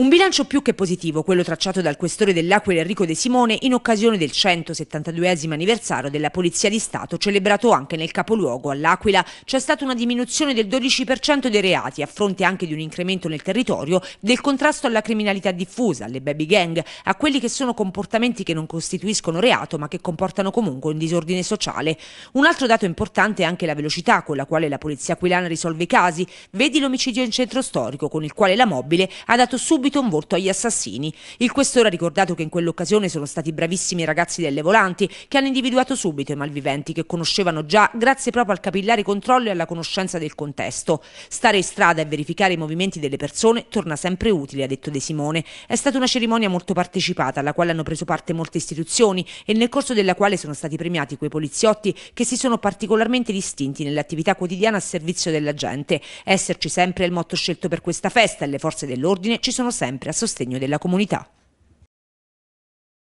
Un bilancio più che positivo, quello tracciato dal questore dell'Aquila Enrico De Simone in occasione del 172 anniversario della Polizia di Stato, celebrato anche nel capoluogo all'Aquila. C'è stata una diminuzione del 12% dei reati, a fronte anche di un incremento nel territorio del contrasto alla criminalità diffusa, alle baby gang, a quelli che sono comportamenti che non costituiscono reato ma che comportano comunque un disordine sociale. Un altro dato importante è anche la velocità con la quale la Polizia aquilana risolve i casi. Vedi l'omicidio in centro storico, con il quale la mobile ha dato subito subito un volto agli assassini. Il questore ha ricordato che in quell'occasione sono stati bravissimi i ragazzi delle volanti che hanno individuato subito i malviventi che conoscevano già grazie proprio al capillare controllo e alla conoscenza del contesto. Stare in strada e verificare i movimenti delle persone torna sempre utile, ha detto De Simone. È stata una cerimonia molto partecipata alla quale hanno preso parte molte istituzioni e nel corso della quale sono stati premiati quei poliziotti che si sono particolarmente distinti nell'attività quotidiana a servizio della gente. Esserci sempre è il motto scelto per questa festa e le forze dell'ordine ci sono sempre a sostegno della comunità.